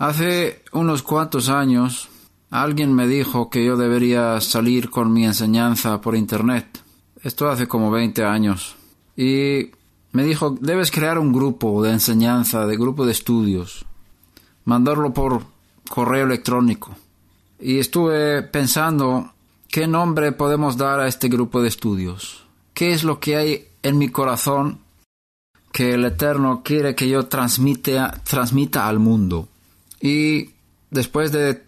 Hace unos cuantos años alguien me dijo que yo debería salir con mi enseñanza por Internet. Esto hace como 20 años. Y me dijo, debes crear un grupo de enseñanza, de grupo de estudios, mandarlo por correo electrónico. Y estuve pensando qué nombre podemos dar a este grupo de estudios. ¿Qué es lo que hay en mi corazón que el Eterno quiere que yo transmita al mundo? Y después de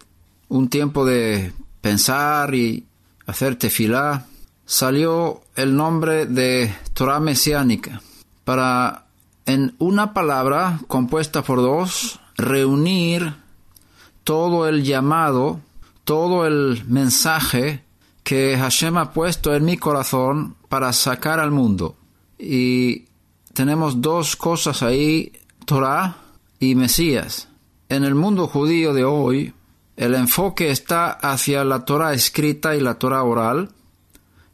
un tiempo de pensar y hacer tefilá, salió el nombre de Torah mesiánica para en una palabra compuesta por dos reunir todo el llamado, todo el mensaje que Hashem ha puesto en mi corazón para sacar al mundo. Y tenemos dos cosas ahí, Torah y Mesías. En el mundo judío de hoy, el enfoque está hacia la Torah escrita y la Torah oral.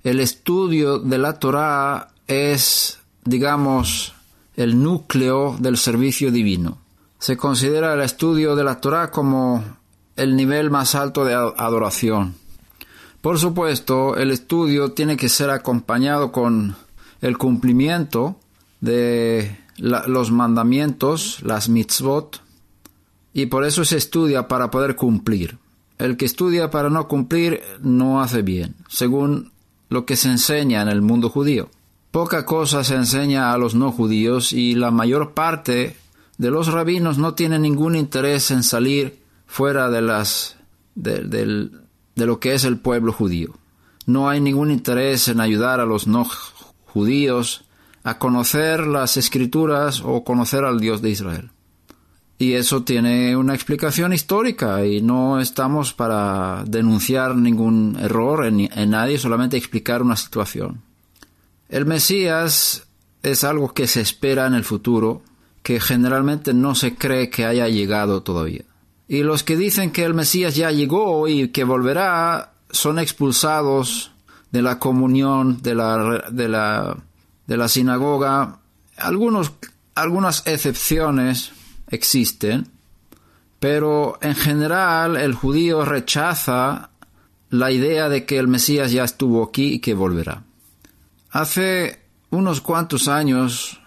El estudio de la Torah es, digamos, el núcleo del servicio divino. Se considera el estudio de la Torah como el nivel más alto de adoración. Por supuesto, el estudio tiene que ser acompañado con el cumplimiento de los mandamientos, las mitzvot, y por eso se estudia para poder cumplir. El que estudia para no cumplir no hace bien, según lo que se enseña en el mundo judío. Poca cosa se enseña a los no judíos y la mayor parte de los rabinos no tienen ningún interés en salir fuera de las de lo que es el pueblo judío. No hay ningún interés en ayudar a los no judíos a conocer las escrituras o conocer al Dios de Israel. Y eso tiene una explicación histórica y no estamos para denunciar ningún error en, nadie, solamente explicar una situación. El Mesías es algo que se espera en el futuro, que generalmente no se cree que haya llegado todavía. Y los que dicen que el Mesías ya llegó y que volverá son expulsados de la comunión, de la, de la, sinagoga. Algunos, algunas excepciones existen, pero en general el judío rechaza la idea de que el Mesías ya estuvo aquí y que volverá. Hace unos cuantos años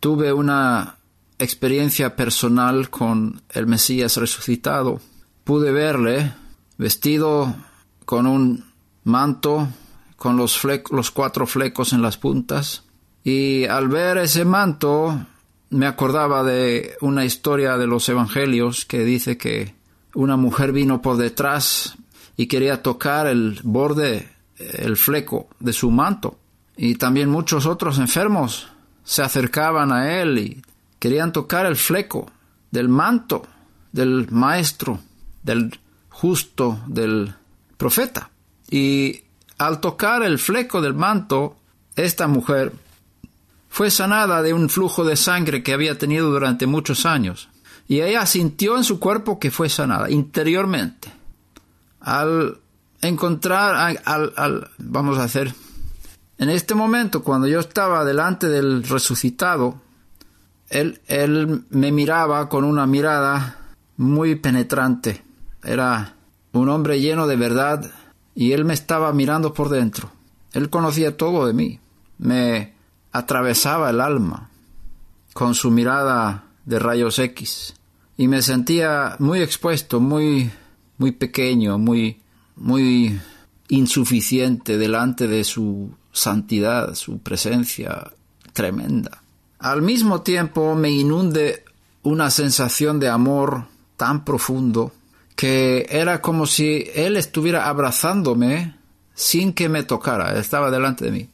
tuve una experiencia personal con el Mesías resucitado. Pude verle vestido con un manto con los, cuatro flecos en las puntas y al ver ese manto me acordaba de una historia de los evangelios que dice que una mujer vino por detrás y quería tocar el borde, el fleco de su manto. Y también muchos otros enfermos se acercaban a él y querían tocar el fleco del manto del maestro, del justo, del profeta. Y al tocar el fleco del manto, esta mujer fue sanada de un flujo de sangre que había tenido durante muchos años. Y ella sintió en su cuerpo que fue sanada interiormente. Al encontrar, al, vamos a hacer, en este momento cuando yo estaba delante del resucitado, él, él me miraba con una mirada muy penetrante. Era un hombre lleno de verdad y él me estaba mirando por dentro. Él conocía todo de mí. Me atravesaba el alma con su mirada de rayos X y me sentía muy expuesto, muy muy pequeño, muy muy insuficiente delante de su santidad, su presencia tremenda. Al mismo tiempo me inunde una sensación de amor tan profundo que era como si él estuviera abrazándome sin que me tocara, estaba delante de mí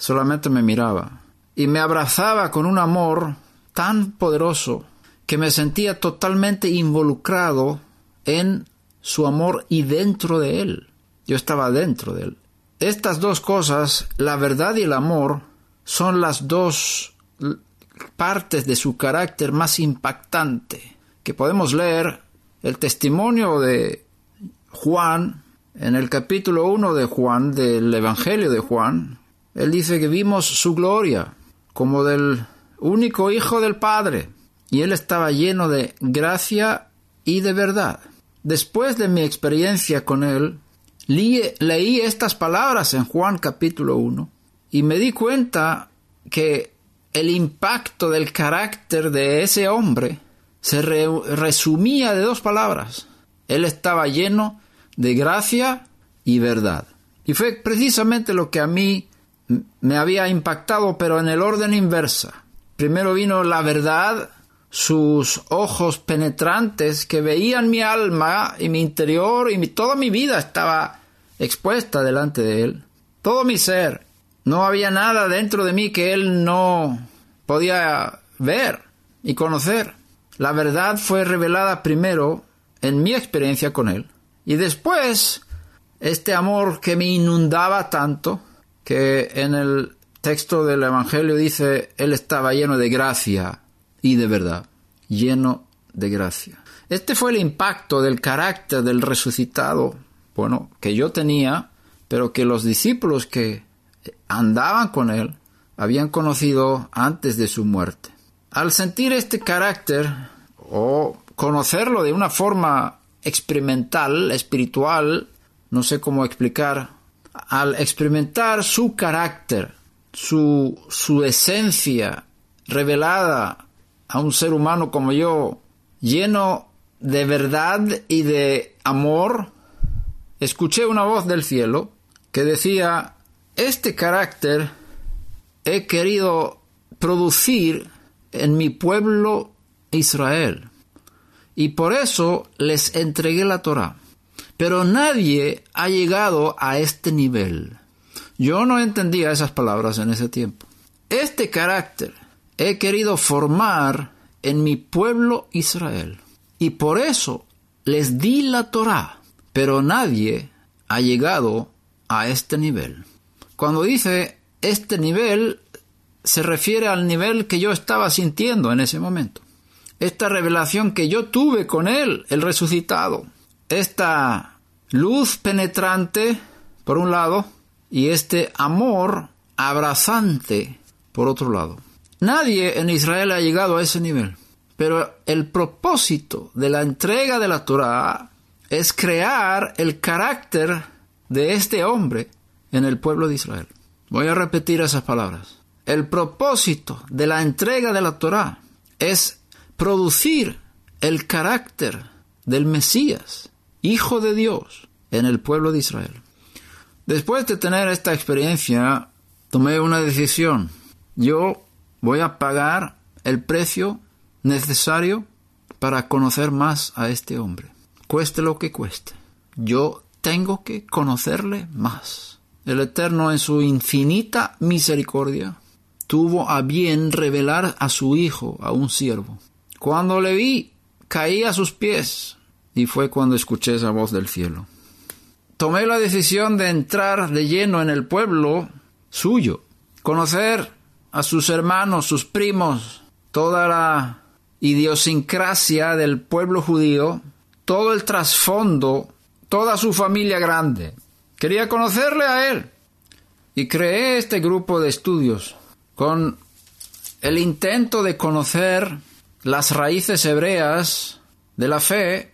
solamente me miraba y me abrazaba con un amor tan poderoso que me sentía totalmente involucrado en su amor y dentro de él. Yo estaba dentro de él. Estas dos cosas, la verdad y el amor, son las dos partes de su carácter más impactante que podemos leer el testimonio de Juan en el capítulo 1 de Juan del Evangelio de Juan él dice que vimos su gloria como del único Hijo del Padre, y él estaba lleno de gracia y de verdad. Después de mi experiencia con él, leí estas palabras en Juan capítulo 1 y me di cuenta que el impacto del carácter de ese hombre se resumía de dos palabras. Él estaba lleno de gracia y verdad. Y fue precisamente lo que a mí me había impactado, pero en el orden inversa. Primero vino la verdad, sus ojos penetrantes que veían mi alma y mi interior y toda mi vida estaba expuesta delante de él, todo mi ser. No había nada dentro de mí que él no podía ver y conocer. La verdad fue revelada primero en mi experiencia con él y después este amor que me inundaba tanto que en el texto del Evangelio dice, Él estaba lleno de gracia y de verdad, lleno de gracia. Este fue el impacto del carácter del resucitado, bueno, que yo tenía, pero que los discípulos que andaban con Él habían conocido antes de su muerte. Al sentir este carácter o conocerlo de una forma experimental, espiritual, no sé cómo explicar al experimentar su carácter, su, esencia revelada a un ser humano como yo, lleno de verdad y de amor, escuché una voz del cielo que decía, este carácter he querido producir en mi pueblo Israel. Y por eso les entregué la Torá. Pero nadie ha llegado a este nivel. Yo no entendía esas palabras en ese tiempo. Este carácter he querido formar en mi pueblo Israel. Y por eso les di la Torá, pero nadie ha llegado a este nivel. Cuando dice este nivel, se refiere al nivel que yo estaba sintiendo en ese momento. Esta revelación que yo tuve con él, el resucitado. Esta Luz penetrante, por un lado, y este amor abrazante, por otro lado. Nadie en Israel ha llegado a ese nivel, pero el propósito de la entrega de la Torah es crear el carácter de este hombre en el pueblo de Israel. Voy a repetir esas palabras. El propósito de la entrega de la Torah es producir el carácter del Mesías hijo de Dios en el pueblo de Israel. Después de tener esta experiencia, tomé una decisión. Yo voy a pagar el precio necesario para conocer más a este hombre. Cueste lo que cueste. Yo tengo que conocerle más. El Eterno en su infinita misericordia tuvo a bien revelar a su hijo, a un siervo. Cuando le vi, caí a sus pies y fue cuando escuché esa voz del cielo. Tomé la decisión de entrar de lleno en el pueblo suyo, conocer a sus hermanos, sus primos, toda la idiosincrasia del pueblo judío, todo el trasfondo, toda su familia grande. Quería conocerle a él y creé este grupo de estudios con el intento de conocer las raíces hebreas de la fe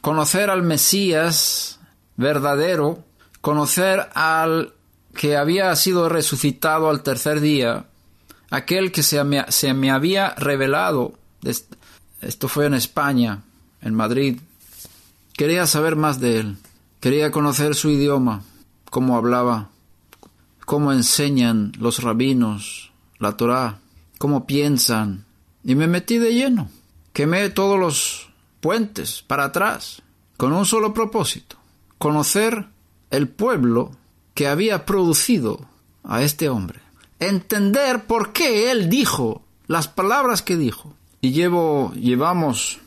conocer al Mesías verdadero, conocer al que había sido resucitado al tercer día, aquel que se me, se me había revelado, esto fue en España, en Madrid, quería saber más de él, quería conocer su idioma, cómo hablaba, cómo enseñan los rabinos, la Torá, cómo piensan, y me metí de lleno, quemé todos los puentes para atrás, con un solo propósito, conocer el pueblo que había producido a este hombre, entender por qué él dijo las palabras que dijo. Y llevo, llevamos,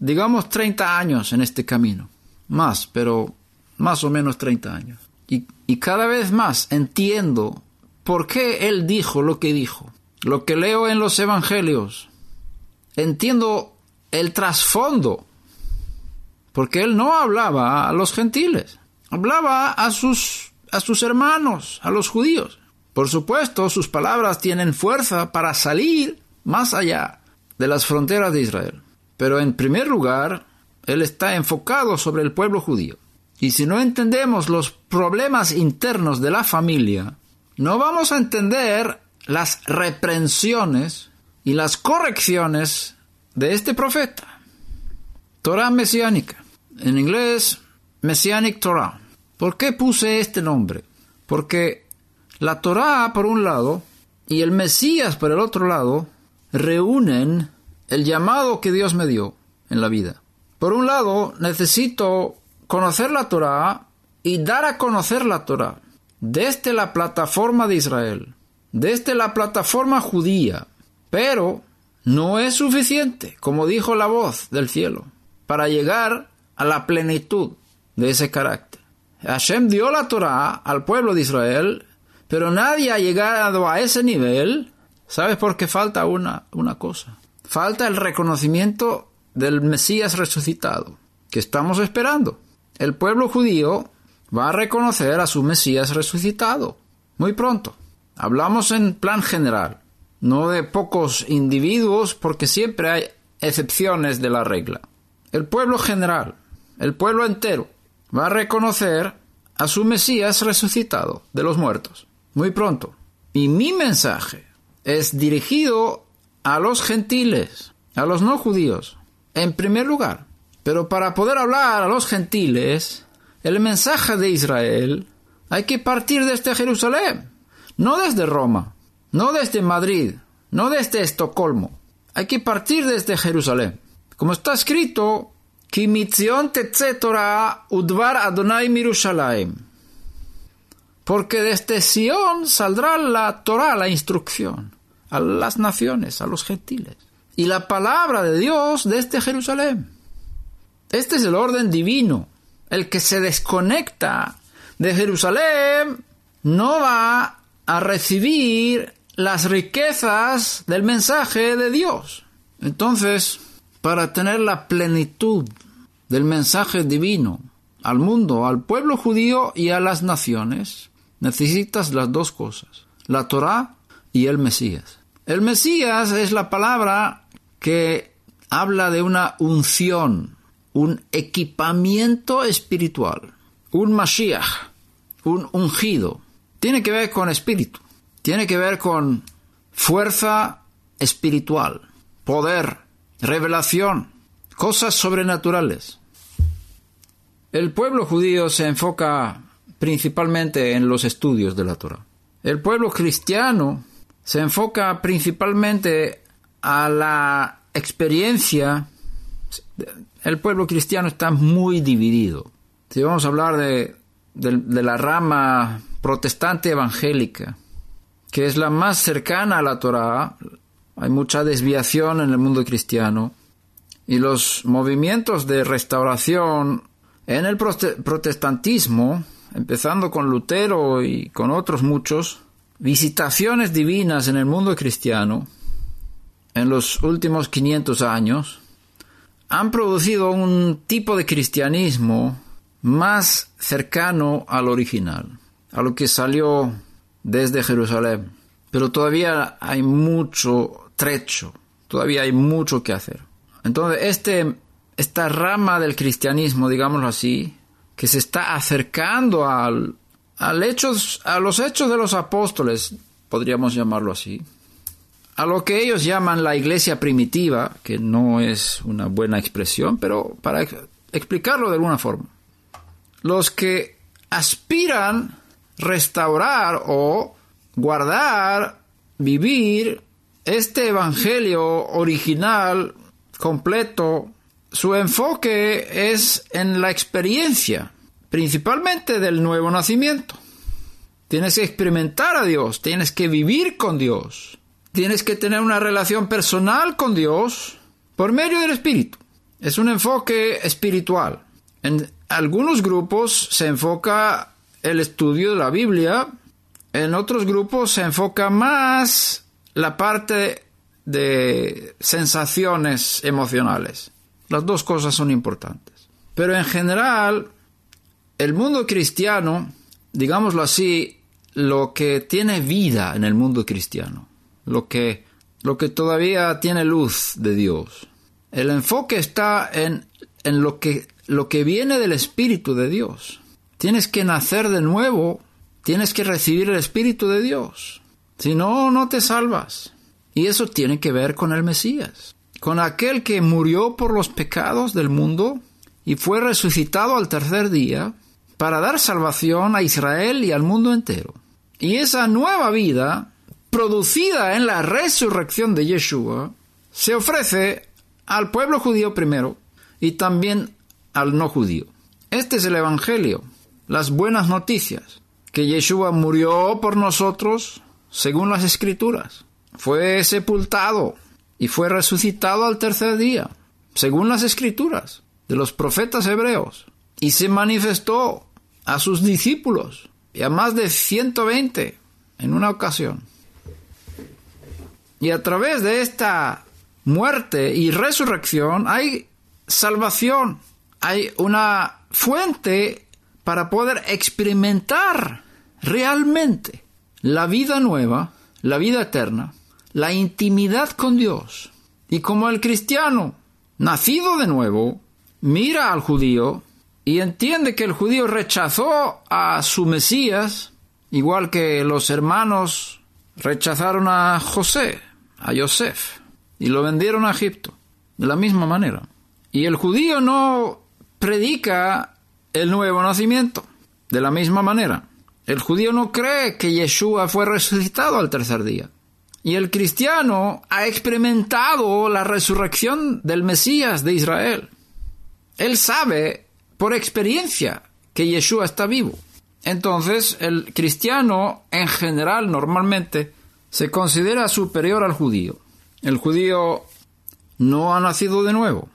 digamos, 30 años en este camino, más, pero más o menos 30 años. Y, y cada vez más entiendo por qué él dijo lo que dijo, lo que leo en los evangelios. Entiendo el trasfondo, porque él no hablaba a los gentiles, hablaba a sus, a sus hermanos, a los judíos. Por supuesto, sus palabras tienen fuerza para salir más allá de las fronteras de Israel. Pero en primer lugar, él está enfocado sobre el pueblo judío. Y si no entendemos los problemas internos de la familia, no vamos a entender las reprensiones y las correcciones de este profeta. Torah mesiánica. En inglés, Messianic Torah. ¿Por qué puse este nombre? Porque la Torah por un lado y el Mesías por el otro lado reúnen el llamado que Dios me dio en la vida. Por un lado, necesito conocer la Torah y dar a conocer la Torah desde la plataforma de Israel, desde la plataforma judía, pero no es suficiente, como dijo la voz del cielo, para llegar a la plenitud de ese carácter. Hashem dio la Torah al pueblo de Israel, pero nadie ha llegado a ese nivel. ¿Sabes por qué falta una, una cosa? Falta el reconocimiento del Mesías resucitado, que estamos esperando. El pueblo judío va a reconocer a su Mesías resucitado muy pronto. Hablamos en plan general no de pocos individuos, porque siempre hay excepciones de la regla. El pueblo general, el pueblo entero, va a reconocer a su Mesías resucitado de los muertos, muy pronto. Y mi mensaje es dirigido a los gentiles, a los no judíos, en primer lugar. Pero para poder hablar a los gentiles, el mensaje de Israel hay que partir desde Jerusalén, no desde Roma no desde Madrid, no desde Estocolmo. Hay que partir desde Jerusalén. Como está escrito, udvar Adonai Porque desde Sion saldrá la Torah, la instrucción, a las naciones, a los gentiles. Y la palabra de Dios desde Jerusalén. Este es el orden divino. El que se desconecta de Jerusalén no va a recibir las riquezas del mensaje de Dios. Entonces, para tener la plenitud del mensaje divino al mundo, al pueblo judío y a las naciones, necesitas las dos cosas, la Torá y el Mesías. El Mesías es la palabra que habla de una unción, un equipamiento espiritual, un Mashiach, un ungido. Tiene que ver con espíritu tiene que ver con fuerza espiritual, poder, revelación, cosas sobrenaturales. El pueblo judío se enfoca principalmente en los estudios de la Torah. El pueblo cristiano se enfoca principalmente a la experiencia. El pueblo cristiano está muy dividido. Si vamos a hablar de la rama protestante evangélica, que es la más cercana a la Torá, hay mucha desviación en el mundo cristiano y los movimientos de restauración en el protestantismo, empezando con Lutero y con otros muchos, visitaciones divinas en el mundo cristiano en los últimos 500 años han producido un tipo de cristianismo más cercano al original, a lo que salió desde Jerusalén. Pero todavía hay mucho trecho, todavía hay mucho que hacer. Entonces, este, esta rama del cristianismo, digámoslo así, que se está acercando al, hechos, a los hechos de los apóstoles, podríamos llamarlo así, a lo que ellos llaman la iglesia primitiva, que no es una buena expresión, pero para explicarlo de alguna forma. Los que aspiran restaurar o guardar, vivir este Evangelio original, completo, su enfoque es en la experiencia, principalmente del nuevo nacimiento. Tienes que experimentar a Dios, tienes que vivir con Dios, tienes que tener una relación personal con Dios por medio del Espíritu. Es un enfoque espiritual. En algunos grupos se enfoca el estudio de la Biblia, en otros grupos se enfoca más la parte de sensaciones emocionales. Las dos cosas son importantes. Pero en general, el mundo cristiano, digámoslo así, lo que tiene vida en el mundo cristiano, lo que, lo que todavía tiene luz de Dios. El enfoque está en, en lo, que, lo que viene del Espíritu de Dios. Tienes que nacer de nuevo, tienes que recibir el Espíritu de Dios. Si no, no te salvas. Y eso tiene que ver con el Mesías, con aquel que murió por los pecados del mundo y fue resucitado al tercer día para dar salvación a Israel y al mundo entero. Y esa nueva vida, producida en la resurrección de Yeshua, se ofrece al pueblo judío primero y también al no judío. Este es el Evangelio las buenas noticias, que Yeshua murió por nosotros según las escrituras, fue sepultado y fue resucitado al tercer día, según las escrituras de los profetas hebreos, y se manifestó a sus discípulos y a más de 120 en una ocasión. Y a través de esta muerte y resurrección hay salvación, hay una fuente para poder experimentar realmente la vida nueva, la vida eterna, la intimidad con Dios. Y como el cristiano, nacido de nuevo, mira al judío y entiende que el judío rechazó a su Mesías, igual que los hermanos rechazaron a José, a Yosef, y lo vendieron a Egipto, de la misma manera. Y el judío no predica el nuevo nacimiento. De la misma manera, el judío no cree que Yeshua fue resucitado al tercer día. Y el cristiano ha experimentado la resurrección del Mesías de Israel. Él sabe por experiencia que Yeshua está vivo. Entonces, el cristiano en general normalmente se considera superior al judío. El judío no ha nacido de nuevo.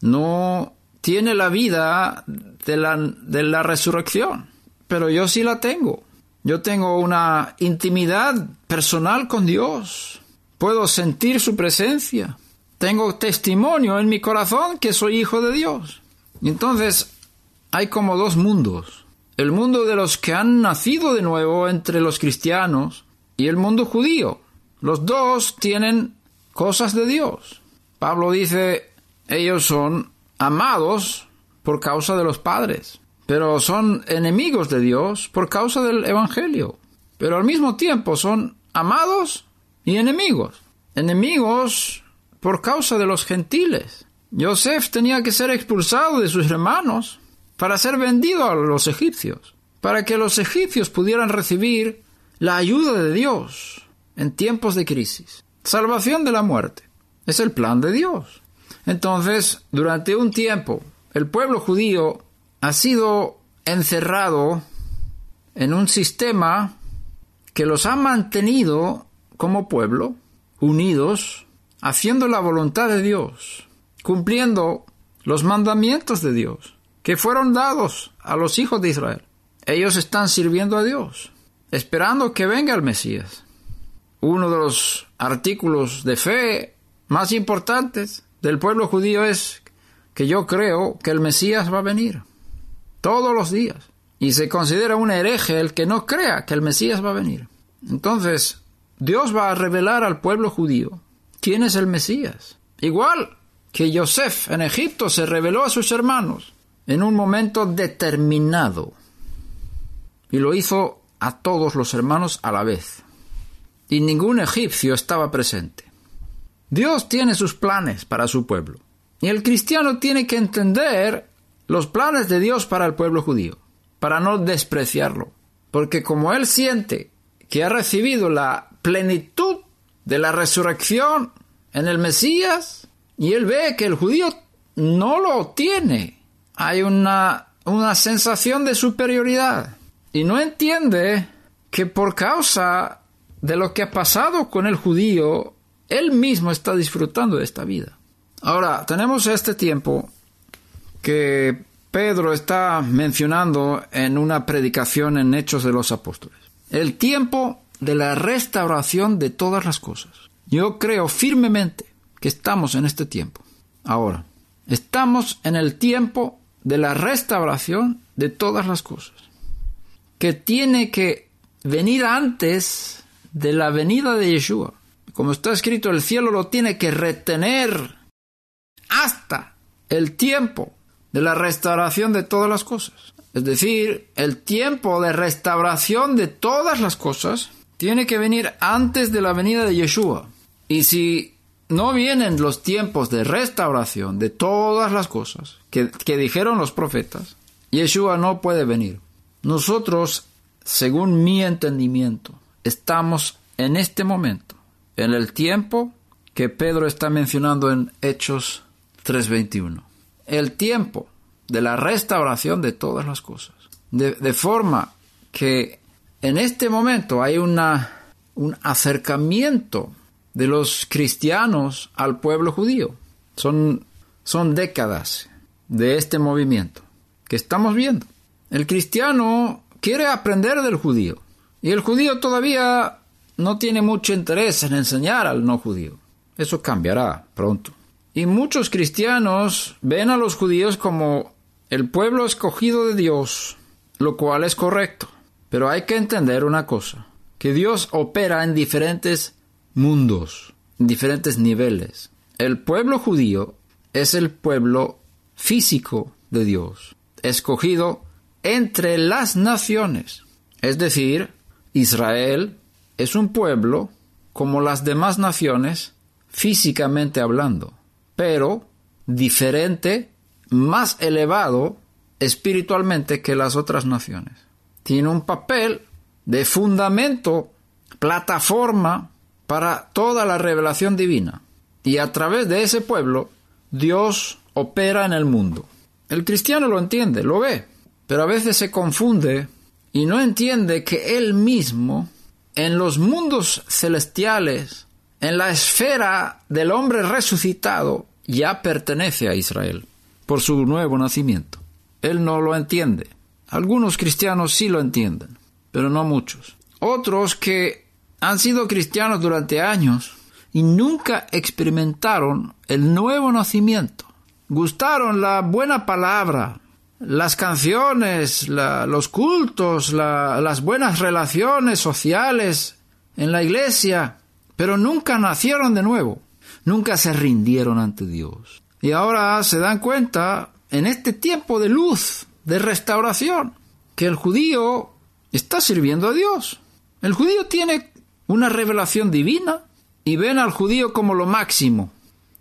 No tiene la vida de la, de la resurrección, pero yo sí la tengo. Yo tengo una intimidad personal con Dios. Puedo sentir su presencia. Tengo testimonio en mi corazón que soy hijo de Dios. Entonces, hay como dos mundos. El mundo de los que han nacido de nuevo entre los cristianos y el mundo judío. Los dos tienen cosas de Dios. Pablo dice, ellos son amados por causa de los padres, pero son enemigos de Dios por causa del Evangelio. Pero al mismo tiempo son amados y enemigos. Enemigos por causa de los gentiles. Joseph tenía que ser expulsado de sus hermanos para ser vendido a los egipcios, para que los egipcios pudieran recibir la ayuda de Dios en tiempos de crisis. Salvación de la muerte. Es el plan de Dios. Entonces, durante un tiempo, el pueblo judío ha sido encerrado en un sistema que los ha mantenido como pueblo, unidos, haciendo la voluntad de Dios, cumpliendo los mandamientos de Dios, que fueron dados a los hijos de Israel. Ellos están sirviendo a Dios, esperando que venga el Mesías. Uno de los artículos de fe más importantes del pueblo judío es que yo creo que el Mesías va a venir todos los días. Y se considera un hereje el que no crea que el Mesías va a venir. Entonces, Dios va a revelar al pueblo judío quién es el Mesías. Igual que Yosef en Egipto se reveló a sus hermanos en un momento determinado. Y lo hizo a todos los hermanos a la vez. Y ningún egipcio estaba presente. Dios tiene sus planes para su pueblo. Y el cristiano tiene que entender los planes de Dios para el pueblo judío, para no despreciarlo. Porque como él siente que ha recibido la plenitud de la resurrección en el Mesías, y él ve que el judío no lo tiene, hay una, una sensación de superioridad. Y no entiende que por causa de lo que ha pasado con el judío él mismo está disfrutando de esta vida. Ahora, tenemos este tiempo que Pedro está mencionando en una predicación en Hechos de los Apóstoles. El tiempo de la restauración de todas las cosas. Yo creo firmemente que estamos en este tiempo. Ahora, estamos en el tiempo de la restauración de todas las cosas. Que tiene que venir antes de la venida de Yeshua. Como está escrito, el cielo lo tiene que retener hasta el tiempo de la restauración de todas las cosas. Es decir, el tiempo de restauración de todas las cosas tiene que venir antes de la venida de Yeshua. Y si no vienen los tiempos de restauración de todas las cosas que, dijeron los profetas, Yeshua no puede venir. Nosotros, según mi entendimiento, estamos en este momento en el tiempo que Pedro está mencionando en Hechos 3:21. El tiempo de la restauración de todas las cosas. De, forma que en este momento hay una, un acercamiento de los cristianos al pueblo judío. Son, son décadas de este movimiento que estamos viendo. El cristiano quiere aprender del judío y el judío todavía no tiene mucho interés en enseñar al no judío. Eso cambiará pronto. Y muchos cristianos ven a los judíos como el pueblo escogido de Dios, lo cual es correcto. Pero hay que entender una cosa, que Dios opera en diferentes mundos, en diferentes niveles. El pueblo judío es el pueblo físico de Dios, escogido entre las naciones, es decir, Israel, es un pueblo como las demás naciones físicamente hablando, pero diferente, más elevado espiritualmente que las otras naciones. Tiene un papel de fundamento, plataforma para toda la revelación divina. Y a través de ese pueblo, Dios opera en el mundo. El cristiano lo entiende, lo ve, pero a veces se confunde y no entiende que él mismo en los mundos celestiales, en la esfera del hombre resucitado, ya pertenece a Israel por su nuevo nacimiento. Él no lo entiende. Algunos cristianos sí lo entienden, pero no muchos. Otros que han sido cristianos durante años y nunca experimentaron el nuevo nacimiento. Gustaron la buena palabra, las canciones, los cultos, las buenas relaciones sociales en la iglesia, pero nunca nacieron de nuevo, nunca se rindieron ante Dios. Y ahora se dan cuenta, en este tiempo de luz, de restauración, que el judío está sirviendo a Dios. El judío tiene una revelación divina y ven al judío como lo máximo,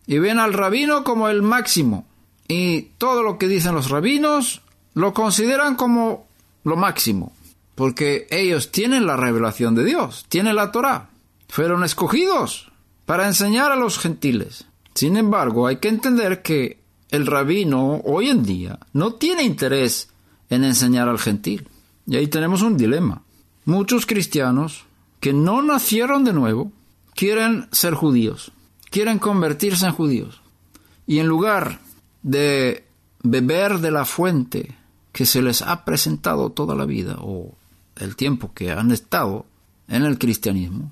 y ven al rabino como el máximo, y todo lo que dicen los rabinos lo consideran como lo máximo, porque ellos tienen la revelación de Dios, tienen la Torá, fueron escogidos para enseñar a los gentiles. Sin embargo, hay que entender que el rabino hoy en día no tiene interés en enseñar al gentil. Y ahí tenemos un dilema. Muchos cristianos que no nacieron de nuevo quieren ser judíos, quieren convertirse en judíos. Y en lugar de beber de la fuente que se les ha presentado toda la vida o el tiempo que han estado en el cristianismo,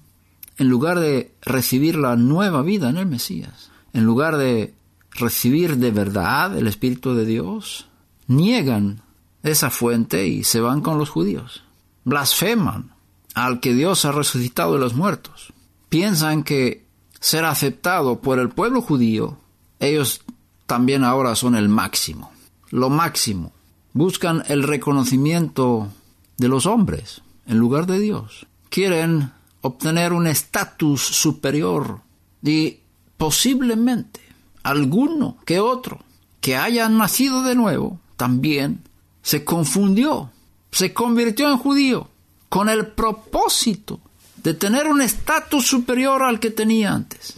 en lugar de recibir la nueva vida en el Mesías, en lugar de recibir de verdad el Espíritu de Dios, niegan esa fuente y se van con los judíos. Blasfeman al que Dios ha resucitado de los muertos. Piensan que ser aceptado por el pueblo judío, ellos también ahora son el máximo, lo máximo. Buscan el reconocimiento de los hombres en lugar de Dios. Quieren obtener un estatus superior y posiblemente alguno que otro que haya nacido de nuevo también se confundió, se convirtió en judío con el propósito de tener un estatus superior al que tenía antes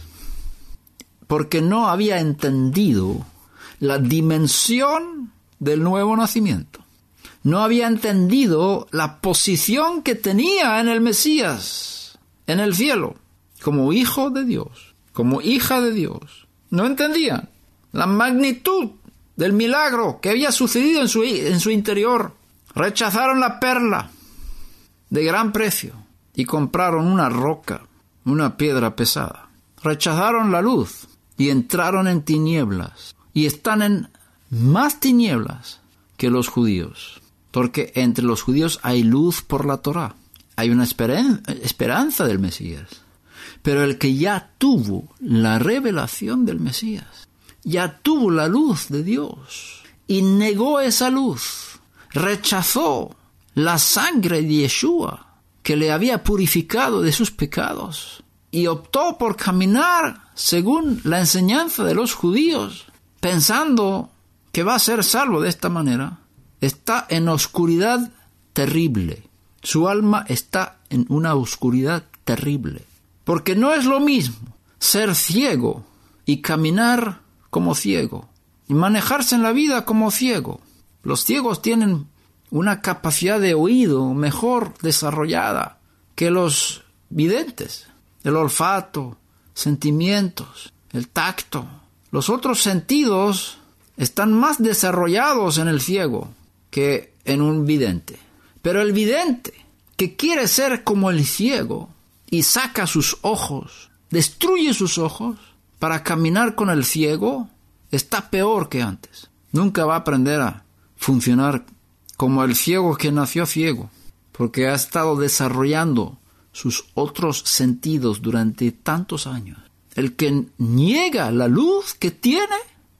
porque no había entendido la dimensión del nuevo nacimiento. No había entendido la posición que tenía en el Mesías, en el cielo, como hijo de Dios, como hija de Dios. No entendían la magnitud del milagro que había sucedido en su, en su interior. Rechazaron la perla de gran precio y compraron una roca, una piedra pesada. Rechazaron la luz y entraron en tinieblas y están en más tinieblas que los judíos, porque entre los judíos hay luz por la Torá, hay una esperanza del Mesías. Pero el que ya tuvo la revelación del Mesías, ya tuvo la luz de Dios y negó esa luz, rechazó la sangre de Yeshua que le había purificado de sus pecados y optó por caminar según la enseñanza de los judíos, pensando que va a ser salvo de esta manera, está en oscuridad terrible. Su alma está en una oscuridad terrible. Porque no es lo mismo ser ciego y caminar como ciego y manejarse en la vida como ciego. Los ciegos tienen una capacidad de oído mejor desarrollada que los videntes. El olfato, sentimientos, el tacto. Los otros sentidos están más desarrollados en el ciego que en un vidente. Pero el vidente, que quiere ser como el ciego y saca sus ojos, destruye sus ojos para caminar con el ciego, está peor que antes. Nunca va a aprender a funcionar como el ciego que nació ciego, porque ha estado desarrollando sus otros sentidos durante tantos años. El que niega la luz que tiene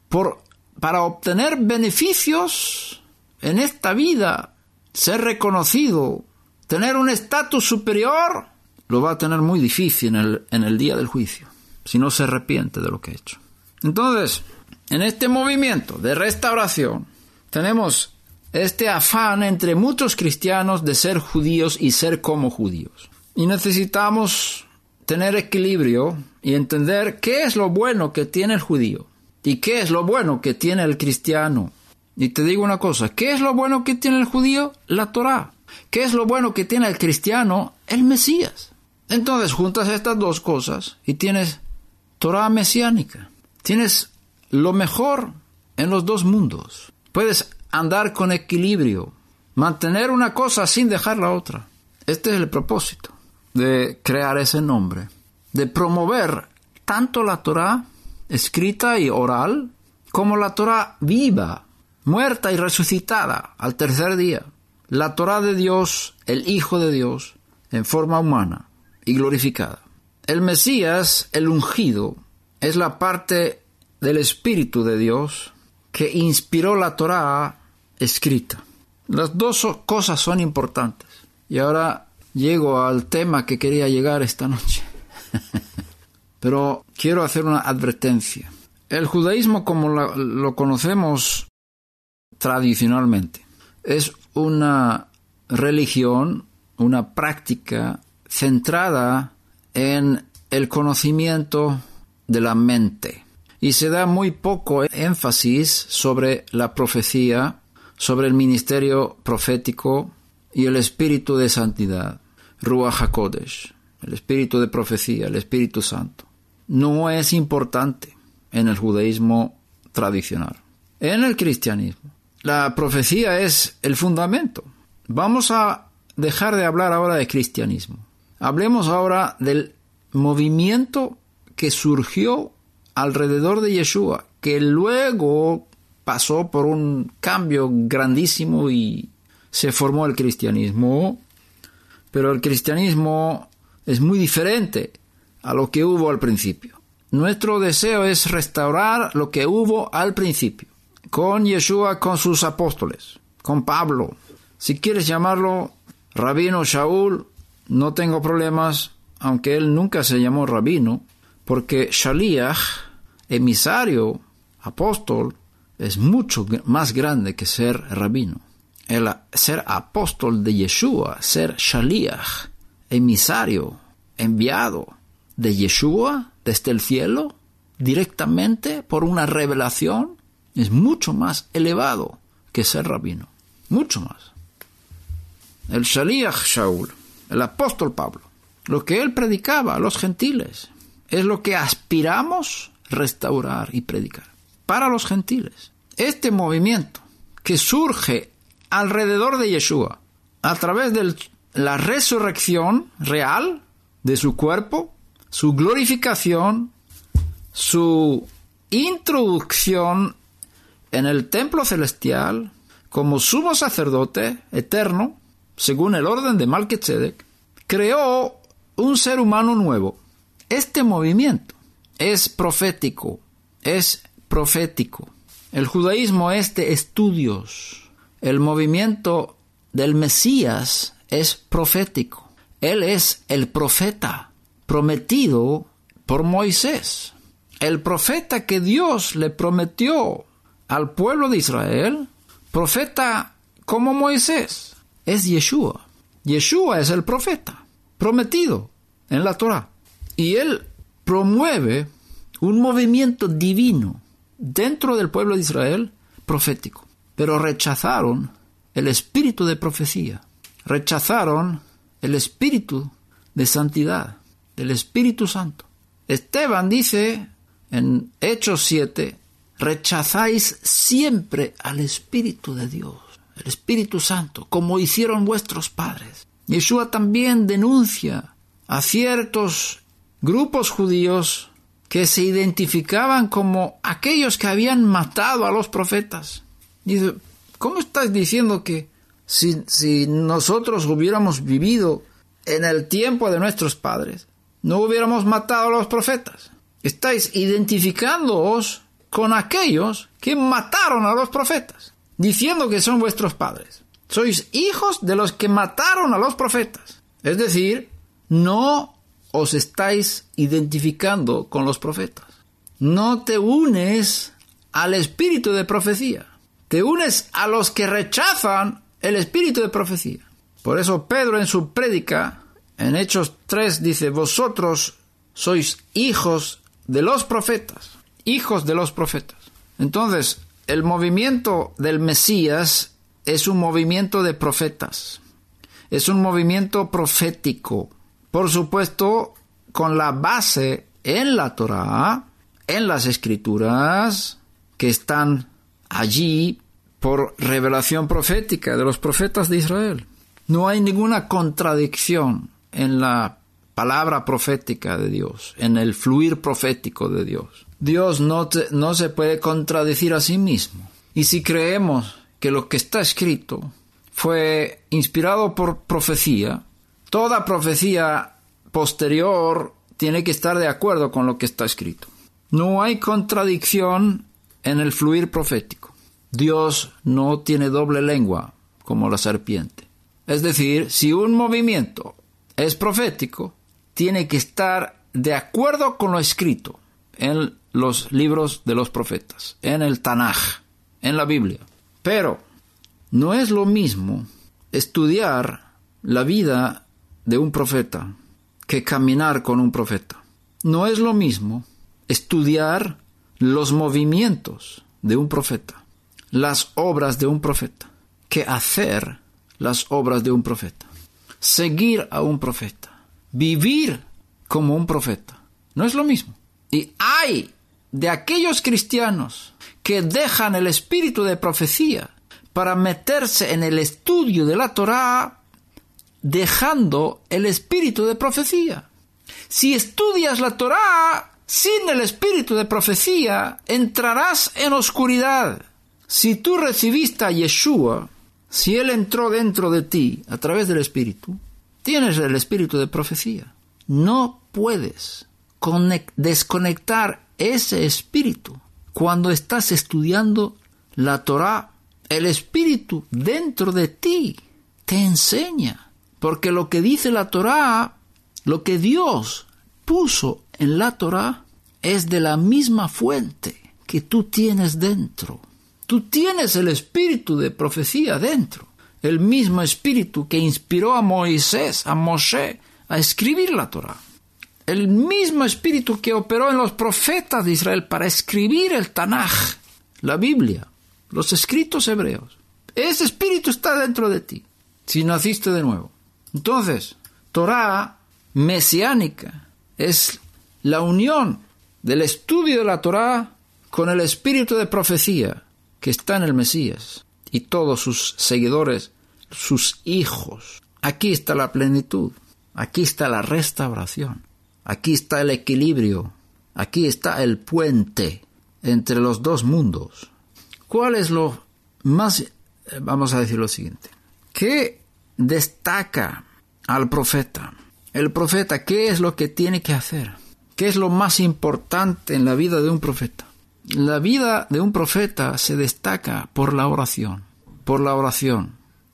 por, para obtener beneficios en esta vida, ser reconocido, tener un estatus superior, lo va a tener muy difícil en el, en el día del juicio, si no se arrepiente de lo que ha hecho. Entonces, en este movimiento de restauración, tenemos este afán entre muchos cristianos de ser judíos y ser como judíos. Y necesitamos tener equilibrio y entender qué es lo bueno que tiene el judío y qué es lo bueno que tiene el cristiano. Y te digo una cosa, ¿qué es lo bueno que tiene el judío? La Torá. ¿Qué es lo bueno que tiene el cristiano? El Mesías. Entonces juntas estas dos cosas y tienes Torá mesiánica. Tienes lo mejor en los dos mundos. Puedes andar con equilibrio, mantener una cosa sin dejar la otra. Este es el propósito de crear ese nombre, de promover tanto la Torah escrita y oral como la Torah viva, muerta y resucitada al tercer día, la Torah de Dios, el Hijo de Dios, en forma humana y glorificada. El Mesías, el ungido, es la parte del Espíritu de Dios que inspiró la Torah escrita. Las dos cosas son importantes. Y ahora llego al tema que quería llegar esta noche. Pero quiero hacer una advertencia. El judaísmo como lo conocemos tradicionalmente es una religión, una práctica centrada en el conocimiento de la mente. Y se da muy poco énfasis sobre la profecía, sobre el ministerio profético y el espíritu de santidad. Ruach HaKodesh, el espíritu de profecía, el Espíritu Santo, no es importante en el judaísmo tradicional. En el cristianismo, la profecía es el fundamento. Vamos a dejar de hablar ahora de cristianismo. Hablemos ahora del movimiento que surgió alrededor de Yeshua, que luego pasó por un cambio grandísimo y se formó el cristianismo pero el cristianismo es muy diferente a lo que hubo al principio. Nuestro deseo es restaurar lo que hubo al principio, con Yeshua, con sus apóstoles, con Pablo. Si quieres llamarlo rabino Shaul, no tengo problemas, aunque él nunca se llamó rabino, porque Shaliach, emisario, apóstol, es mucho más grande que ser rabino el ser apóstol de Yeshua, ser shaliach, emisario, enviado de Yeshua desde el cielo directamente por una revelación es mucho más elevado que ser rabino, mucho más. El shaliach Shaul, el apóstol Pablo, lo que él predicaba a los gentiles es lo que aspiramos restaurar y predicar para los gentiles. Este movimiento que surge alrededor de Yeshua, a través de la resurrección real de su cuerpo, su glorificación, su introducción en el templo celestial como sumo sacerdote eterno, según el orden de Tzedek, creó un ser humano nuevo. Este movimiento es profético, es profético. El judaísmo es de estudios, el movimiento del Mesías es profético. Él es el profeta prometido por Moisés. El profeta que Dios le prometió al pueblo de Israel, profeta como Moisés, es Yeshua. Yeshua es el profeta prometido en la Torah. Y él promueve un movimiento divino dentro del pueblo de Israel profético pero rechazaron el espíritu de profecía, rechazaron el espíritu de santidad, del Espíritu Santo. Esteban dice en Hechos 7, rechazáis siempre al Espíritu de Dios, el Espíritu Santo, como hicieron vuestros padres. Yeshua también denuncia a ciertos grupos judíos que se identificaban como aquellos que habían matado a los profetas. Dice, ¿cómo estáis diciendo que si, si nosotros hubiéramos vivido en el tiempo de nuestros padres, no hubiéramos matado a los profetas? Estáis identificándoos con aquellos que mataron a los profetas, diciendo que son vuestros padres. Sois hijos de los que mataron a los profetas. Es decir, no os estáis identificando con los profetas. No te unes al espíritu de profecía te unes a los que rechazan el espíritu de profecía. Por eso Pedro en su prédica, en Hechos 3, dice, vosotros sois hijos de los profetas, hijos de los profetas. Entonces, el movimiento del Mesías es un movimiento de profetas, es un movimiento profético, por supuesto, con la base en la Torah, en las escrituras que están allí por revelación profética de los profetas de Israel. No hay ninguna contradicción en la palabra profética de Dios, en el fluir profético de Dios. Dios no, no se puede contradecir a sí mismo. Y si creemos que lo que está escrito fue inspirado por profecía, toda profecía posterior tiene que estar de acuerdo con lo que está escrito. No hay contradicción en el fluir profético. Dios no tiene doble lengua como la serpiente. Es decir, si un movimiento es profético, tiene que estar de acuerdo con lo escrito en los libros de los profetas, en el Tanaj, en la Biblia. Pero no es lo mismo estudiar la vida de un profeta que caminar con un profeta. No es lo mismo estudiar los movimientos de un profeta, las obras de un profeta, que hacer las obras de un profeta, seguir a un profeta, vivir como un profeta. No es lo mismo. Y hay de aquellos cristianos que dejan el espíritu de profecía para meterse en el estudio de la Torá, dejando el espíritu de profecía. Si estudias la Torá, sin el espíritu de profecía entrarás en oscuridad. Si tú recibiste a Yeshua, si Él entró dentro de ti a través del espíritu, tienes el espíritu de profecía. No puedes desconectar ese espíritu cuando estás estudiando la Torah. El espíritu dentro de ti te enseña, porque lo que dice la Torah, lo que Dios puso en la Torah, es de la misma fuente que tú tienes dentro. Tú tienes el espíritu de profecía dentro, el mismo espíritu que inspiró a Moisés, a Moshe, a escribir la Torah. El mismo espíritu que operó en los profetas de Israel para escribir el Tanaj, la Biblia, los escritos hebreos. Ese espíritu está dentro de ti, si naciste de nuevo. Entonces, Torah mesiánica es la unión del estudio de la Torá con el espíritu de profecía que está en el Mesías y todos sus seguidores, sus hijos. Aquí está la plenitud, aquí está la restauración, aquí está el equilibrio, aquí está el puente entre los dos mundos. ¿Cuál es lo más, eh, vamos a decir lo siguiente, qué destaca al profeta? El profeta, ¿qué es lo que tiene que hacer? ¿Qué es lo más importante en la vida de un profeta? La vida de un profeta se destaca por la oración, por la oración.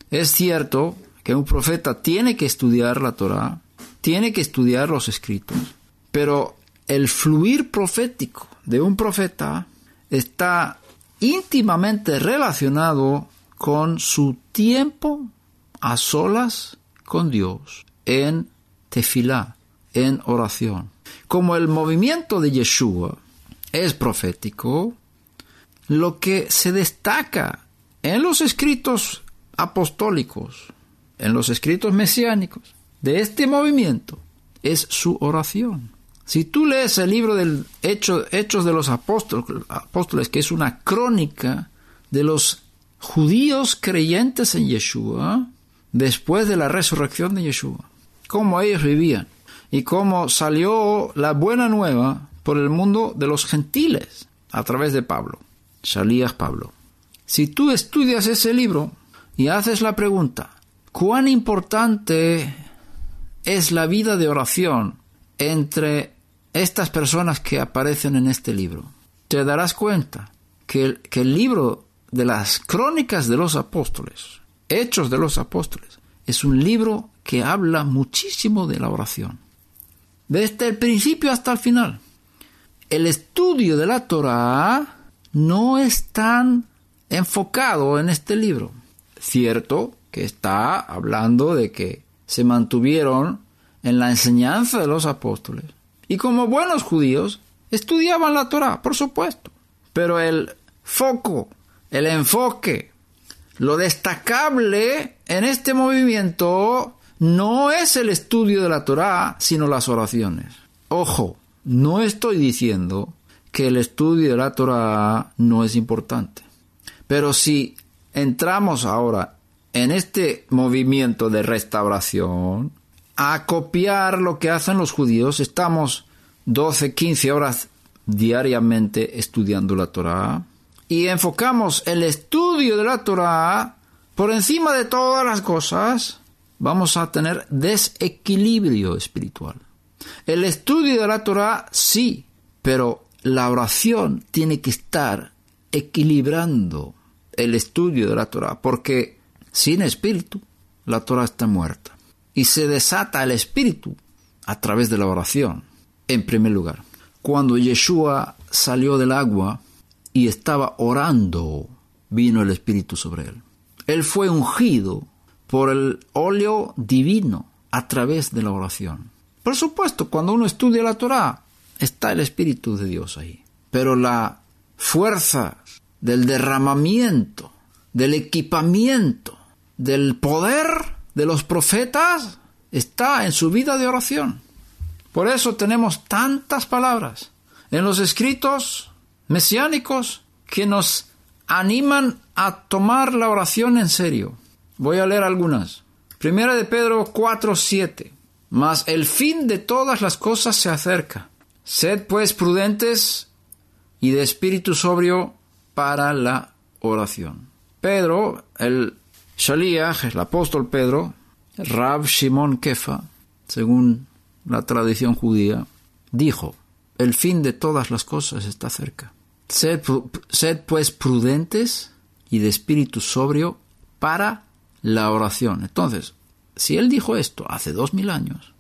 Es cierto que un profeta tiene que estudiar la Torá, tiene que estudiar los escritos, pero el fluir profético de un profeta está íntimamente relacionado con su tiempo a solas con Dios, en tefilá, en oración como el movimiento de Yeshua es profético, lo que se destaca en los escritos apostólicos, en los escritos mesiánicos de este movimiento es su oración. Si tú lees el libro de Hechos de los Apóstoles, que es una crónica de los judíos creyentes en Yeshua, después de la resurrección de Yeshua, cómo ellos vivían, y cómo salió la buena nueva por el mundo de los gentiles a través de Pablo, Salías Pablo. Si tú estudias ese libro y haces la pregunta, ¿cuán importante es la vida de oración entre estas personas que aparecen en este libro? Te darás cuenta que el, que el libro de las crónicas de los apóstoles, hechos de los apóstoles, es un libro que habla muchísimo de la oración desde el este principio hasta el final. El estudio de la Torah no es tan enfocado en este libro. Cierto que está hablando de que se mantuvieron en la enseñanza de los apóstoles. Y como buenos judíos, estudiaban la Torah, por supuesto. Pero el foco, el enfoque, lo destacable en este movimiento no es el estudio de la Torá, sino las oraciones. Ojo, no estoy diciendo que el estudio de la Torá no es importante. Pero si entramos ahora en este movimiento de restauración, a copiar lo que hacen los judíos, estamos 12, 15 horas diariamente estudiando la Torá y enfocamos el estudio de la Torá por encima de todas las cosas vamos a tener desequilibrio espiritual. El estudio de la Torah sí, pero la oración tiene que estar equilibrando el estudio de la Torah, porque sin espíritu la Torah está muerta. Y se desata el espíritu a través de la oración, en primer lugar. Cuando Yeshua salió del agua y estaba orando, vino el espíritu sobre él. Él fue ungido por el óleo divino a través de la oración. Por supuesto, cuando uno estudia la Torá, está el Espíritu de Dios ahí. Pero la fuerza del derramamiento, del equipamiento, del poder de los profetas está en su vida de oración. Por eso tenemos tantas palabras en los escritos mesiánicos que nos animan a tomar la oración en serio. Voy a leer algunas. Primera de Pedro 4, 7. Mas el fin de todas las cosas se acerca. Sed pues prudentes y de espíritu sobrio para la oración. Pedro, el es el apóstol Pedro, Rab Shimon Kefa, según la tradición judía, dijo, el fin de todas las cosas está cerca. Sed, pues prudentes y de espíritu sobrio para la la oración. Entonces, si Él dijo esto hace dos mil años,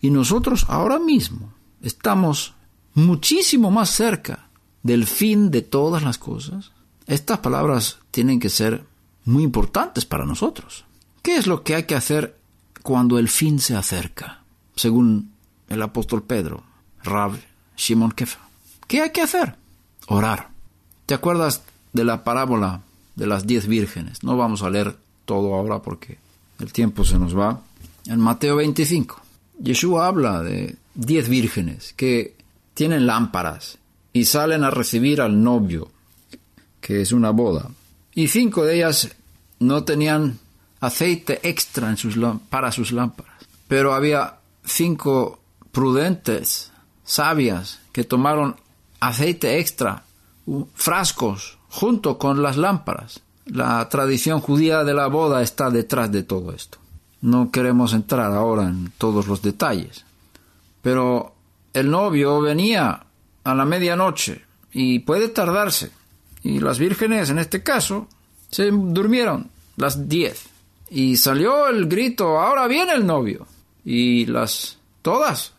y nosotros ahora mismo estamos muchísimo más cerca del fin de todas las cosas, estas palabras tienen que ser muy importantes para nosotros. ¿Qué es lo que hay que hacer cuando el fin se acerca? Según el apóstol Pedro, Rab Shimon Kefa. ¿Qué hay que hacer? Orar. ¿Te acuerdas de la parábola de las diez vírgenes? No vamos a leer todo ahora porque el tiempo se nos va. En Mateo 25, Jesús habla de diez vírgenes que tienen lámparas y salen a recibir al novio, que es una boda. Y cinco de ellas no tenían aceite extra en sus para sus lámparas. Pero había cinco prudentes, sabias, que tomaron aceite extra, frascos, junto con las lámparas. La tradición judía de la boda está detrás de todo esto. No queremos entrar ahora en todos los detalles. Pero el novio venía a la medianoche y puede tardarse. Y las vírgenes, en este caso, se durmieron las diez. Y salió el grito, ahora viene el novio. Y las todas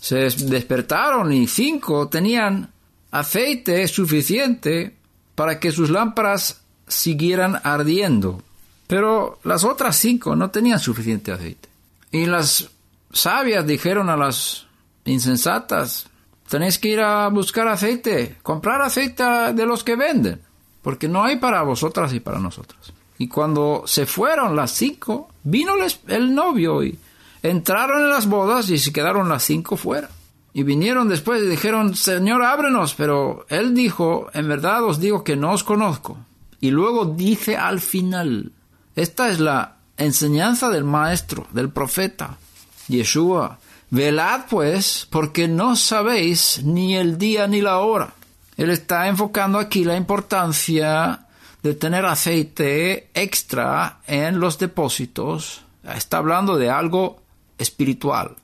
se despertaron y cinco tenían aceite suficiente para que sus lámparas siguieran ardiendo. Pero las otras cinco no tenían suficiente aceite. Y las sabias dijeron a las insensatas, tenéis que ir a buscar aceite, comprar aceite de los que venden, porque no hay para vosotras y para nosotras. Y cuando se fueron las cinco, vino el novio y entraron en las bodas y se quedaron las cinco fuera. Y vinieron después y dijeron, Señor, ábrenos. Pero él dijo, en verdad os digo que no os conozco. Y luego dice al final, esta es la enseñanza del maestro, del profeta, Yeshua. Velad pues, porque no sabéis ni el día ni la hora. Él está enfocando aquí la importancia de tener aceite extra en los depósitos. Está hablando de algo espiritual.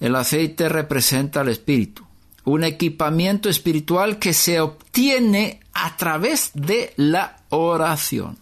El aceite representa al espíritu, un equipamiento espiritual que se obtiene a través de la oración.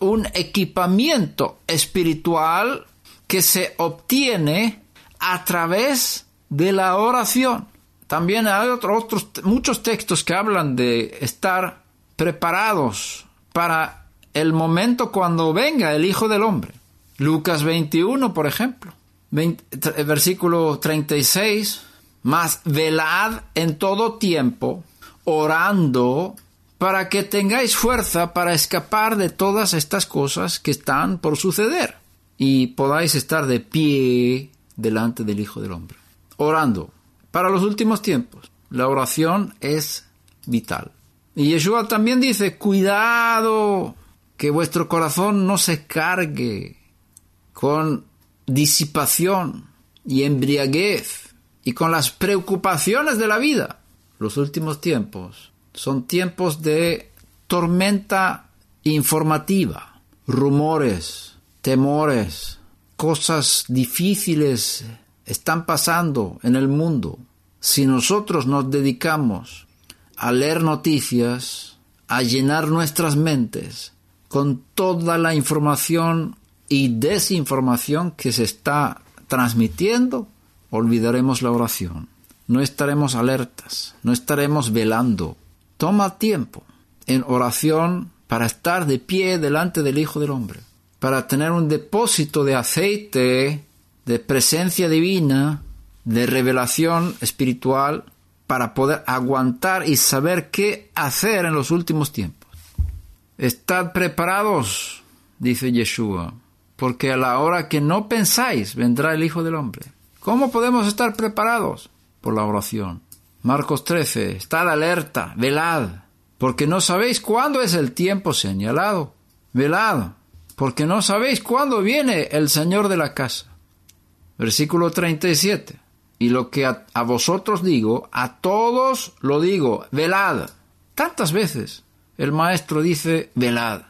Un equipamiento espiritual que se obtiene a través de la oración. También hay otros, muchos textos que hablan de estar preparados para el momento cuando venga el Hijo del Hombre. Lucas 21, por ejemplo versículo 36, más velad en todo tiempo, orando para que tengáis fuerza para escapar de todas estas cosas que están por suceder y podáis estar de pie delante del Hijo del Hombre. Orando. Para los últimos tiempos, la oración es vital. Y Yeshua también dice, cuidado, que vuestro corazón no se cargue con disipación y embriaguez y con las preocupaciones de la vida. Los últimos tiempos son tiempos de tormenta informativa, rumores, temores, cosas difíciles están pasando en el mundo. Si nosotros nos dedicamos a leer noticias, a llenar nuestras mentes con toda la información y desinformación que se está transmitiendo, olvidaremos la oración. No estaremos alertas, no estaremos velando. Toma tiempo en oración para estar de pie delante del Hijo del Hombre, para tener un depósito de aceite, de presencia divina, de revelación espiritual, para poder aguantar y saber qué hacer en los últimos tiempos. Estad preparados, dice Yeshua, porque a la hora que no pensáis vendrá el Hijo del Hombre. ¿Cómo podemos estar preparados? Por la oración. Marcos 13. Estad alerta, velad, porque no sabéis cuándo es el tiempo señalado. Velad, porque no sabéis cuándo viene el Señor de la casa. Versículo 37. Y lo que a, a vosotros digo, a todos lo digo, velad. Tantas veces el Maestro dice, velad,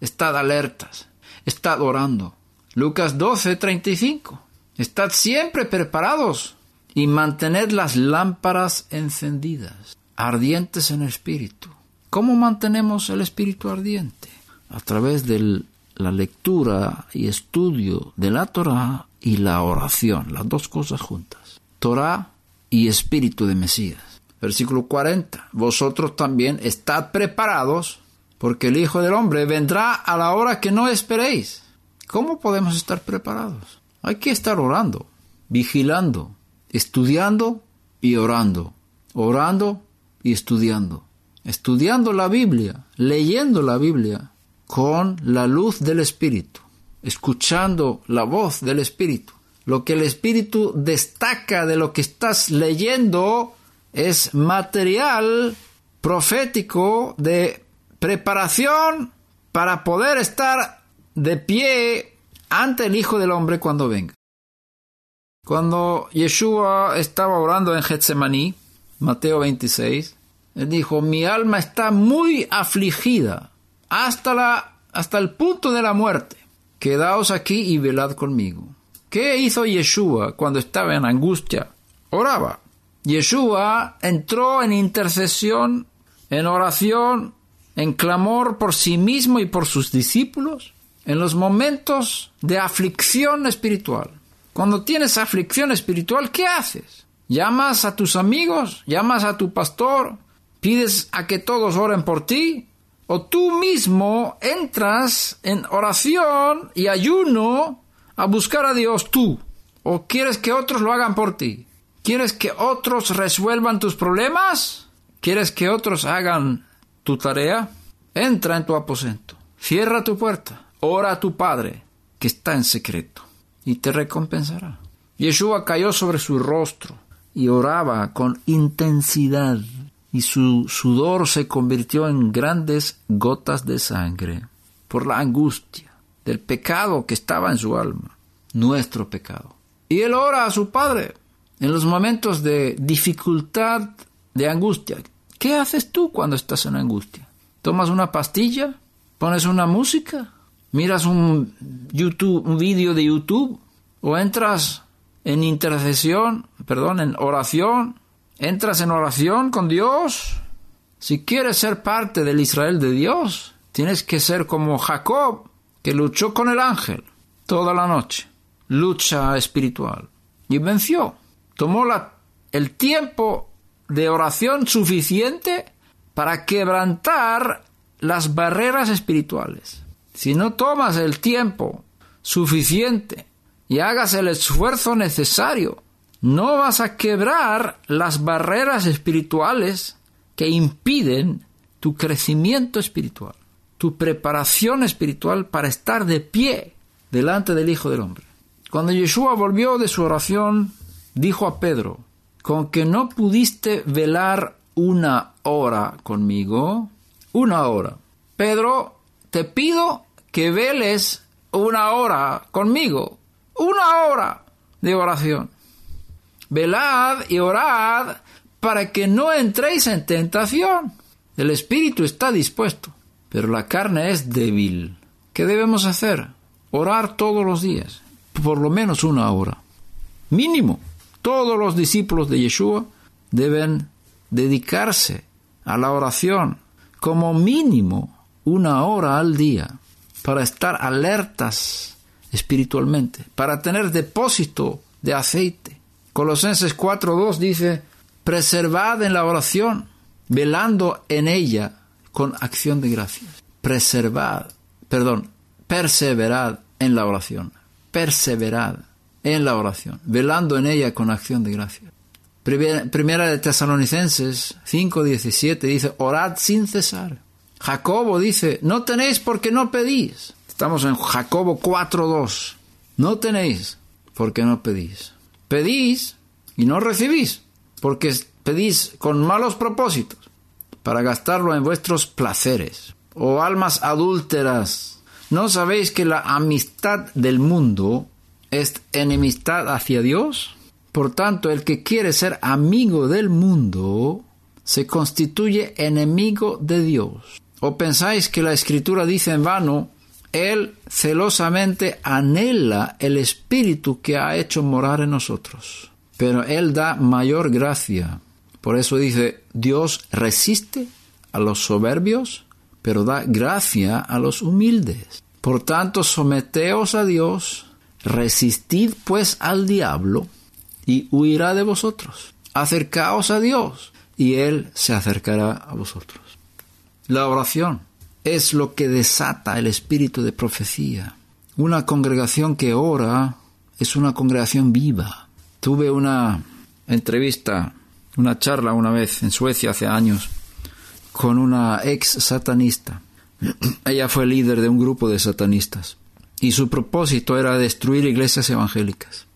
estad alertas. Estad orando. Lucas 12, 35. Estad siempre preparados y mantened las lámparas encendidas, ardientes en espíritu. ¿Cómo mantenemos el espíritu ardiente? A través de la lectura y estudio de la Torah y la oración, las dos cosas juntas. Torah y espíritu de Mesías. Versículo 40. Vosotros también estad preparados porque el Hijo del Hombre vendrá a la hora que no esperéis. ¿Cómo podemos estar preparados? Hay que estar orando, vigilando, estudiando y orando, orando y estudiando, estudiando la Biblia, leyendo la Biblia con la luz del Espíritu, escuchando la voz del Espíritu. Lo que el Espíritu destaca de lo que estás leyendo es material profético de preparación para poder estar de pie ante el Hijo del Hombre cuando venga. Cuando Yeshua estaba orando en Getsemaní, Mateo 26, él dijo, mi alma está muy afligida hasta, la, hasta el punto de la muerte. Quedaos aquí y velad conmigo. ¿Qué hizo Yeshua cuando estaba en angustia? Oraba. Yeshua entró en intercesión, en oración en clamor por sí mismo y por sus discípulos en los momentos de aflicción espiritual. Cuando tienes aflicción espiritual, ¿qué haces? ¿Llamas a tus amigos? ¿Llamas a tu pastor? ¿Pides a que todos oren por ti? ¿O tú mismo entras en oración y ayuno a buscar a Dios tú? ¿O quieres que otros lo hagan por ti? ¿Quieres que otros resuelvan tus problemas? ¿Quieres que otros hagan tu tarea, entra en tu aposento, cierra tu puerta, ora a tu Padre, que está en secreto, y te recompensará. Yeshua cayó sobre su rostro y oraba con intensidad, y su sudor se convirtió en grandes gotas de sangre por la angustia del pecado que estaba en su alma, nuestro pecado. Y él ora a su Padre en los momentos de dificultad, de angustia, ¿Qué haces tú cuando estás en angustia? ¿Tomas una pastilla? ¿Pones una música? ¿Miras un, YouTube, vídeo de YouTube? ¿O entras en intercesión, perdón, en oración? ¿Entras en oración con Dios? Si quieres ser parte del Israel de Dios, tienes que ser como Jacob, que luchó con el ángel toda la noche, lucha espiritual, y venció. Tomó la, el tiempo de oración suficiente para quebrantar las barreras espirituales. Si no tomas el tiempo suficiente y hagas el esfuerzo necesario, no vas a quebrar las barreras espirituales que impiden tu crecimiento espiritual, tu preparación espiritual para estar de pie delante del Hijo del Hombre. Cuando Yeshua volvió de su oración, dijo a Pedro, con que no pudiste velar una hora conmigo, una hora. Pedro, te pido que veles una hora conmigo, una hora de oración. Velad y orad para que no entréis en tentación. El espíritu está dispuesto, pero la carne es débil. ¿Qué debemos hacer? Orar todos los días, por lo menos una hora. Mínimo. Todos los discípulos de Yeshua deben dedicarse a la oración como mínimo una hora al día para estar alertas espiritualmente, para tener depósito de aceite. Colosenses 4.2 dice, preservad en la oración, velando en ella con acción de gracias. Preservad, perdón, perseverad en la oración, perseverad en la oración, velando en ella con acción de gracia... Primera de Tesalonicenses 5:17 dice, orad sin cesar. Jacobo dice, no tenéis porque no pedís. Estamos en Jacobo 4:2. No tenéis porque no pedís. Pedís y no recibís porque pedís con malos propósitos para gastarlo en vuestros placeres. O almas adúlteras, ¿no sabéis que la amistad del mundo es enemistad hacia Dios. Por tanto, el que quiere ser amigo del mundo se constituye enemigo de Dios. ¿O pensáis que la escritura dice en vano, Él celosamente anhela el Espíritu que ha hecho morar en nosotros? Pero Él da mayor gracia. Por eso dice, Dios resiste a los soberbios, pero da gracia a los humildes. Por tanto, someteos a Dios, Resistid pues al diablo y huirá de vosotros. Acercaos a Dios y Él se acercará a vosotros. La oración es lo que desata el espíritu de profecía. Una congregación que ora es una congregación viva. Tuve una entrevista, una charla una vez en Suecia hace años con una ex satanista. Ella fue líder de un grupo de satanistas y su propósito era destruir iglesias evangélicas.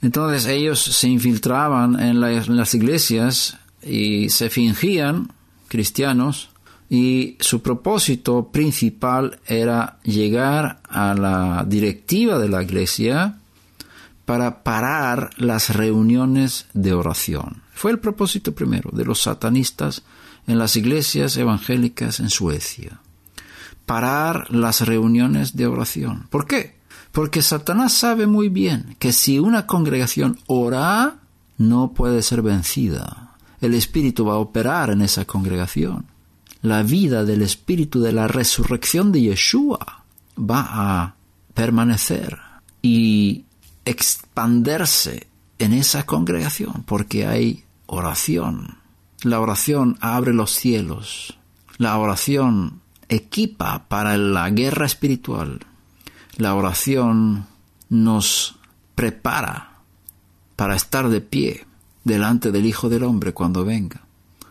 Entonces ellos se infiltraban en, las iglesias y se fingían cristianos y su propósito principal era llegar a la directiva de la iglesia para parar las reuniones de oración. Fue el propósito primero de los satanistas en las iglesias evangélicas en Suecia parar las reuniones de oración. ¿Por qué? Porque Satanás sabe muy bien que si una congregación ora, no puede ser vencida. El Espíritu va a operar en esa congregación. La vida del Espíritu de la resurrección de Yeshua va a permanecer y expanderse en esa congregación porque hay oración. La oración abre los cielos. La oración equipa para la guerra espiritual. La oración nos prepara para estar de pie delante del Hijo del Hombre cuando venga.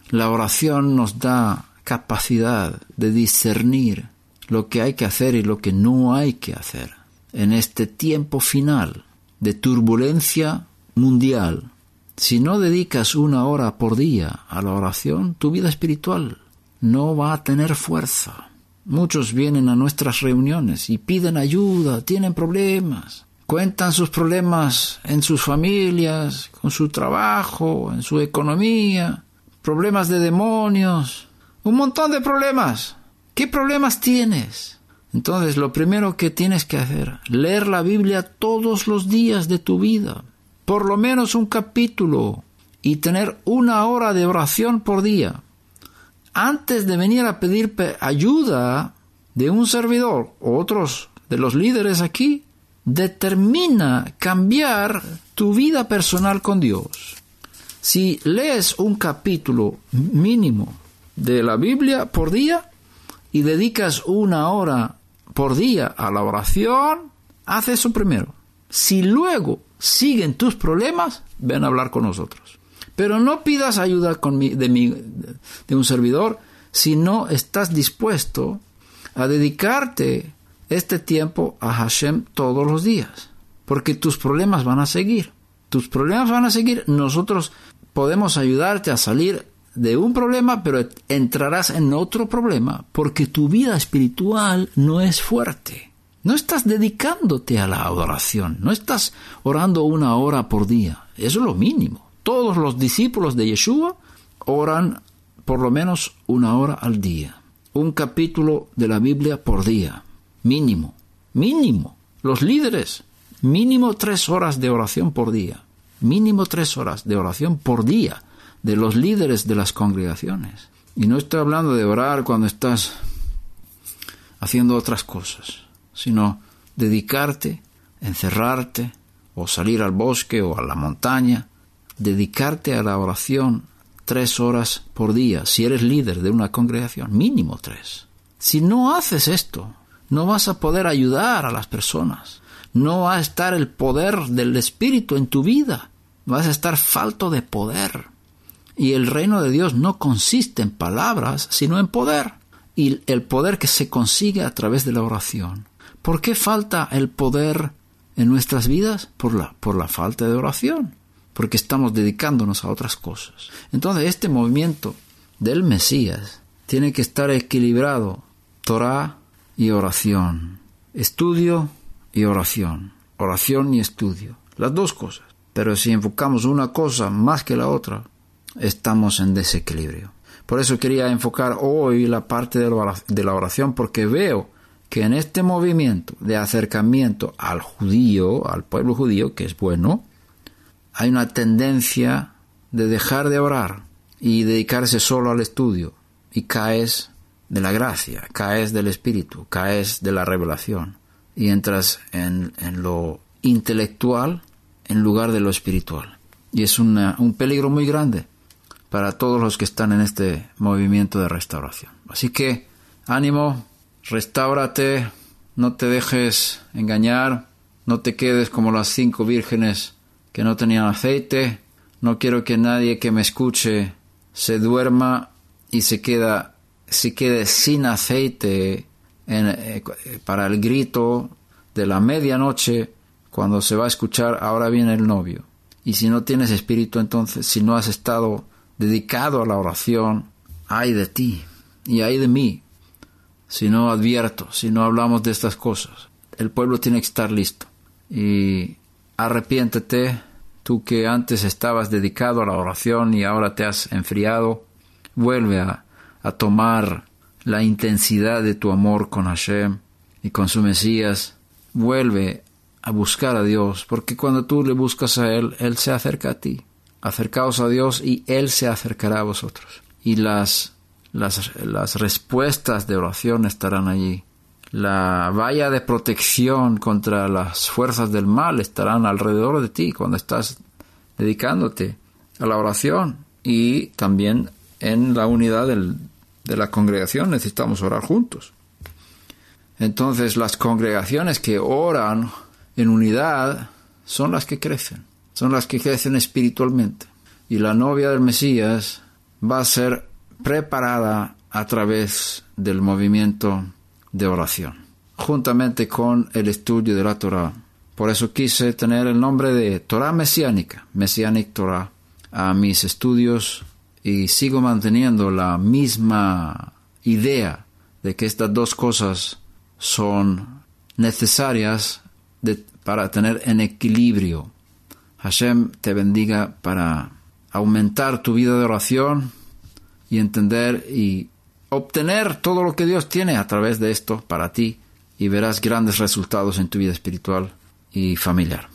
La oración nos da capacidad de discernir lo que hay que hacer y lo que no hay que hacer en este tiempo final de turbulencia mundial. Si no dedicas una hora por día a la oración, tu vida espiritual no va a tener fuerza. Muchos vienen a nuestras reuniones y piden ayuda, tienen problemas, cuentan sus problemas en sus familias, con su trabajo, en su economía, problemas de demonios, un montón de problemas. ¿Qué problemas tienes? Entonces lo primero que tienes que hacer, leer la Biblia todos los días de tu vida, por lo menos un capítulo, y tener una hora de oración por día antes de venir a pedir ayuda de un servidor o otros de los líderes aquí, determina cambiar tu vida personal con Dios. Si lees un capítulo mínimo de la Biblia por día y dedicas una hora por día a la oración, haz eso primero. Si luego siguen tus problemas, ven a hablar con nosotros. Pero no pidas ayuda de, de un servidor si no estás dispuesto a dedicarte este tiempo a Hashem todos los días. Porque tus problemas van a seguir. Tus problemas van a seguir. Nosotros podemos ayudarte a salir de un problema, pero entrarás en otro problema porque tu vida espiritual no es fuerte. No estás dedicándote a la adoración, no estás orando una hora por día, eso es lo mínimo. Todos los discípulos de Yeshua oran por lo menos una hora al día, un capítulo de la Biblia por día, mínimo, mínimo. Los líderes, mínimo tres horas de oración por día, mínimo tres horas de oración por día de los líderes de las congregaciones. Y no estoy hablando de orar cuando estás haciendo otras cosas, sino dedicarte, encerrarte, o salir al bosque o a la montaña, dedicarte a la oración tres horas por día, si eres líder de una congregación, mínimo tres. Si no haces esto, no vas a poder ayudar a las personas, no va a estar el poder del Espíritu en tu vida, vas a estar falto de poder. Y el reino de Dios no consiste en palabras, sino en poder, y el poder que se consigue a través de la oración. ¿Por qué falta el poder en nuestras vidas? Por la, por la falta de oración porque estamos dedicándonos a otras cosas. Entonces este movimiento del Mesías tiene que estar equilibrado, Torá y oración, estudio y oración, oración y estudio, las dos cosas. Pero si enfocamos una cosa más que la otra, estamos en desequilibrio. Por eso quería enfocar hoy la parte de la oración, porque veo que en este movimiento de acercamiento al judío, al pueblo judío, que es bueno, hay una tendencia de dejar de orar y dedicarse solo al estudio y caes de la gracia, caes del espíritu, caes de la revelación y entras en, lo intelectual en lugar de lo espiritual. Y es un peligro muy grande para todos los que están en este movimiento de restauración. Así que ánimo, restáurate, no te dejes engañar, no te quedes como las cinco vírgenes que no tenían aceite. No quiero que nadie que me escuche se duerma y se queda quede sin aceite eh, eh, para el grito de la medianoche cuando se va a escuchar ahora viene el novio. Y si no tienes espíritu entonces, si no has estado dedicado a la oración, ay de ti y ay de mí, si no advierto, si no hablamos de estas cosas. El pueblo tiene que estar listo. Y Arrepiéntete, tú que antes estabas dedicado a la oración y ahora te has enfriado, vuelve a, tomar la intensidad de tu amor con Hashem y con su Mesías, vuelve a buscar a Dios, porque cuando tú le buscas a Él, Él se acerca a ti. Acercaos a Dios y Él se acercará a vosotros. Y las, las respuestas de oración estarán allí la valla de protección contra las fuerzas del mal estarán alrededor de ti cuando estás dedicándote a la oración y también en la unidad de la congregación necesitamos orar juntos. Entonces las congregaciones que oran en unidad son las que crecen, son las que crecen espiritualmente. Y la novia del Mesías va a ser preparada a través del movimiento de oración, juntamente con el estudio de la Torah. Por eso quise tener el nombre de Torah Mesiánica, mesiánica Torah, a mis estudios y sigo manteniendo la misma idea de que estas dos cosas son necesarias para tener en equilibrio. Hashem te bendiga para aumentar tu vida de oración y entender y obtener todo lo que Dios tiene a través de esto para ti y verás grandes resultados en tu vida espiritual y familiar.